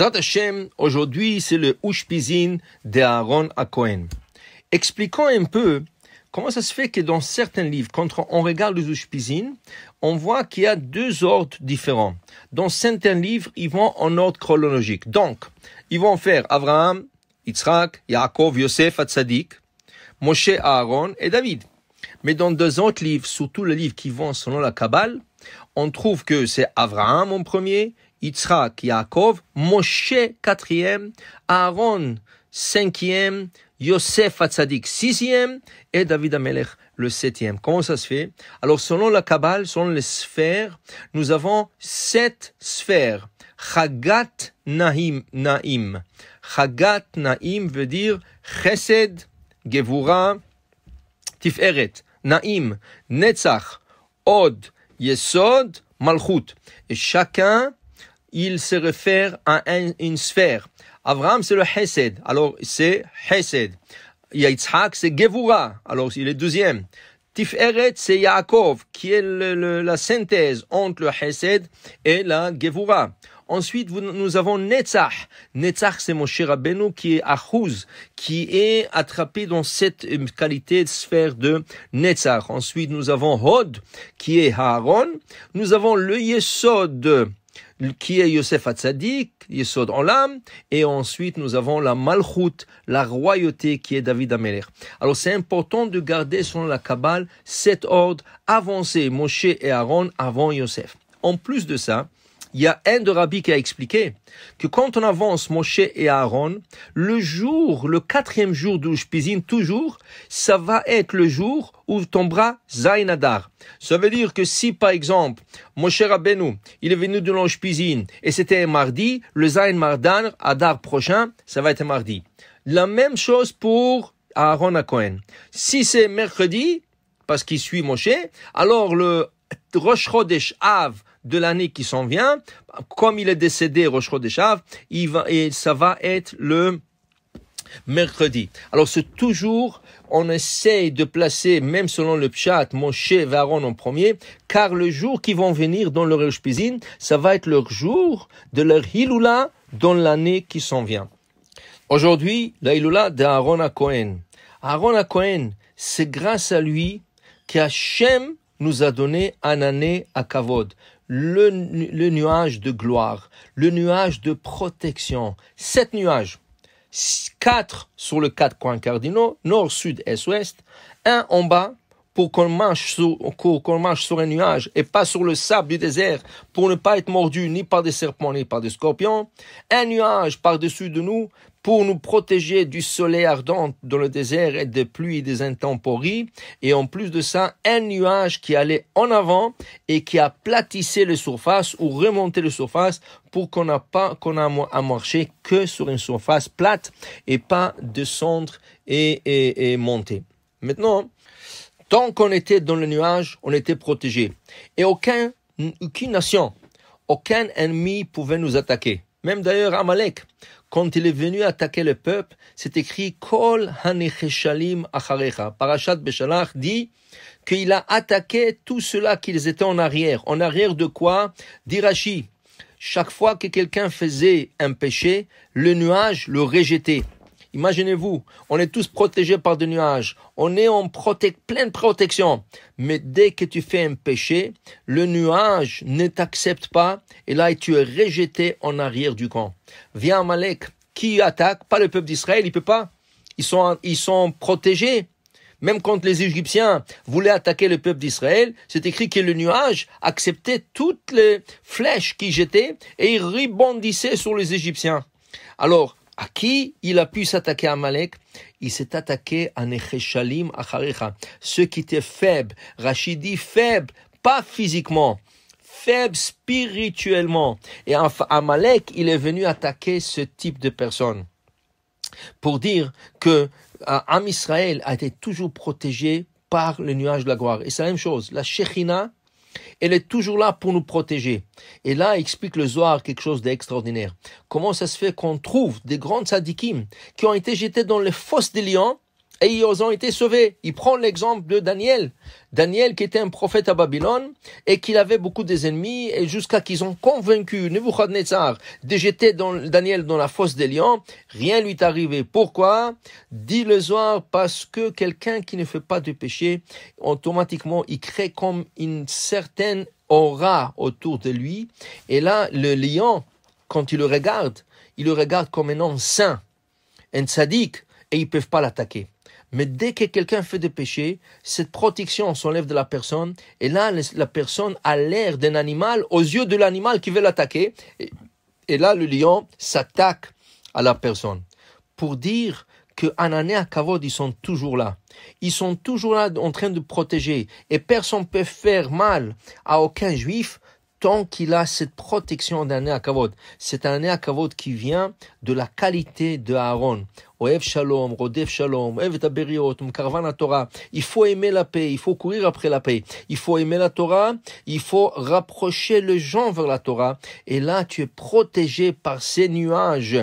autres Hashem, aujourd'hui, c'est le Ushpizin de Aaron à Cohen. Expliquons un peu comment ça se fait que dans certains livres, quand on regarde les Ushpizin, on voit qu'il y a deux ordres différents. Dans certains livres, ils vont en ordre chronologique. Donc, ils vont faire Abraham, Yitzhak, Yaakov, Yosef, Atzadik, Moshe, Aaron et David. Mais dans deux autres livres, surtout les livres qui vont selon la Kabbale, on trouve que c'est Abraham en premier, Yitzhak, Yaakov, Moshe quatrième, Aaron cinquième, Yosef Hatzadik sixième et David Amelech le septième. Comment ça se fait Alors selon la Kabbale, selon les sphères, nous avons sept sphères. Chagat Naim, Naim. Chagat Naim veut dire Chesed, Gevura, Tiferet, Naim, Netzach, Od, Yesod, Malchut. Et chacun il se réfère à une sphère. Avram, c'est le Hesed. Alors, c'est Hesed. Yitzhak, c'est Gevura. Alors, il est deuxième. Tiferet, c'est Yaakov, qui est la synthèse entre le Hesed et la Gevura. Ensuite, nous avons Netzach. Netzach, c'est Moshe Rabbeinu qui est Achouz, qui est attrapé dans cette euh, qualité de sphère de Netzach. Ensuite, nous avons Hod, qui est Haron. Nous avons le Yesod, qui est Yosef Hatzadik, en l'âme, et ensuite nous avons la Malchut, la royauté qui est David Amelech. Alors c'est important de garder selon la Kabbale cet ordre avancé, Moshe et Aaron avant Yosef. En plus de ça, il y a un de Rabbi qui a expliqué que quand on avance Moshe et Aaron, le jour, le quatrième jour d'Ushpizin, toujours, ça va être le jour ou tombera Zainadar. Ça veut dire que si, par exemple, Moshe Rabbeinu, il est venu de l'ange piscine et c'était mardi, le Zain Mardan, Adar prochain, ça va être mardi. La même chose pour Aaron Akohen. Si c'est mercredi, parce qu'il suit Moshe, alors le Rosh Chodesh Av de l'année qui s'en vient, comme il est décédé Rosh Chodesh Av, ça va être le mercredi. Alors c'est toujours, on essaye de placer, même selon le pshat, mon et Varon en premier, car le jour qui vont venir dans leur cuisine, ça va être leur jour de leur Hiloula dans l'année qui s'en vient. Aujourd'hui, la Hiloula d'Aaron à Cohen. Aaron à Cohen, c'est grâce à lui qu'Hachem nous a donné un année à Kavod, le, le nuage de gloire, le nuage de protection. Sept nuages. 4 sur le 4 coins cardinaux, nord, sud, est, ouest, 1 en bas, pour qu'on marche, sur, un nuage et pas sur le sable du désert pour ne pas être mordu ni par des serpents ni par des scorpions, un nuage par-dessus de nous pour nous protéger du soleil ardent dans le désert et des pluies des intempéries, et en plus de ça, un nuage qui allait en avant et qui a platissé les surfaces ou remonté les surfaces pour qu'on n'a pas, qu'on a à marcher que sur une surface plate et pas descendre et, et monter. Maintenant, Tant qu'on était dans le nuage, on était protégé. Et aucune nation, aucun ennemi pouvait nous attaquer. Même d'ailleurs Amalek, quand il est venu attaquer le peuple, c'est écrit Kol hanicheshalim Acharecha. Parashat Beshalach dit qu'il a attaqué tout cela qu'ils étaient en arrière. En arrière de quoi D'Irachi. Chaque fois que quelqu'un faisait un péché, le nuage le rejetait. Imaginez-vous, on est tous protégés par des nuages, on est en pleine protection. Mais dès que tu fais un péché, le nuage ne t'accepte pas et là tu es rejeté en arrière du camp. Viens Malek, qui attaque Pas le peuple d'Israël, il peut pas. Ils sont, ils sont protégés. Même quand les Égyptiens voulaient attaquer le peuple d'Israël, c'est écrit que le nuage acceptait toutes les flèches qui jetaient et il rebondissait sur les Égyptiens. Alors, à qui il a pu s'attaquer à Malek Il s'est attaqué à Necheshalim Acharecha, ceux qui étaient faibles. Rachid dit faible, pas physiquement, faible spirituellement. Et enfin, à malek il est venu attaquer ce type de personne pour dire que euh, Am Israël a été toujours protégé par le nuage de la gloire. Et c'est la même chose. La Shekhina. Elle est toujours là pour nous protéger. Et là, explique le Zohar quelque chose d'extraordinaire. Comment ça se fait qu'on trouve des grandes sadikim qui ont été jetées dans les fosses des lions et ils ont été sauvés. Il prend l'exemple de Daniel. Daniel qui était un prophète à Babylone et qu'il avait beaucoup des ennemis et jusqu'à qu'ils ont convaincu Nebuchadnezzar de jeter dans, Daniel dans la fosse des lions, rien lui est arrivé. Pourquoi Dit le soir parce que quelqu'un qui ne fait pas de péché, automatiquement, il crée comme une certaine aura autour de lui. Et là, le lion, quand il le regarde, il le regarde comme un homme saint, un sadique et ils ne peuvent pas l'attaquer. Mais dès que quelqu'un fait des péchés, cette protection s'enlève de la personne et là, la personne a l'air d'un animal aux yeux de l'animal qui veut l'attaquer. Et, là, le lion s'attaque à la personne. Pour dire que Anané Kavod, ils sont toujours là. Ils sont toujours là en train de protéger. Et personne ne peut faire mal à aucun juif tant qu'il a cette protection d'un Akavod. C'est un Akavod qui vient de la qualité de Aaron. Shalom, Shalom, Il faut aimer la paix, il faut courir après la paix. Il faut aimer la Torah, il faut rapprocher le gens vers la Torah. Et là, tu es protégé par ces nuages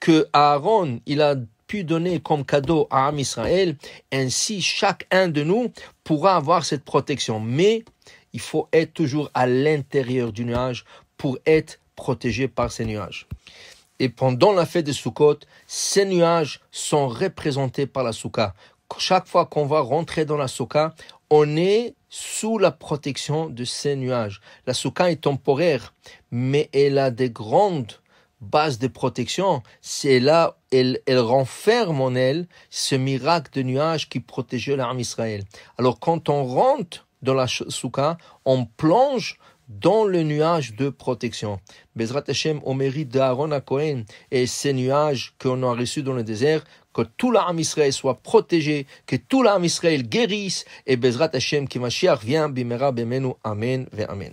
que Aaron, il a pu donner comme cadeau à Am Israël. Ainsi, chacun de nous pourra avoir cette protection. Mais il faut être toujours à l'intérieur du nuage pour être protégé par ces nuages. Et pendant la fête de Sukkot, ces nuages sont représentés par la Soukha. Chaque fois qu'on va rentrer dans la Soukha, on est sous la protection de ces nuages. La Soukha est temporaire, mais elle a des grandes bases de protection. C'est là, elle, renferme en elle ce miracle de nuages qui protégeait l'armée Israël. Alors quand on rentre dans la soukha, on plonge dans le nuage de protection. Bezrat Hashem, au mérite d'Aaron à Cohen et ces nuages qu'on a reçus dans le désert, que tout l'âme Israël soit protégé, que tout l'âme Israël guérisse, et Bezrat Hashem, m'a Mashiach vient, bimera, bemenu, amen, ve amen.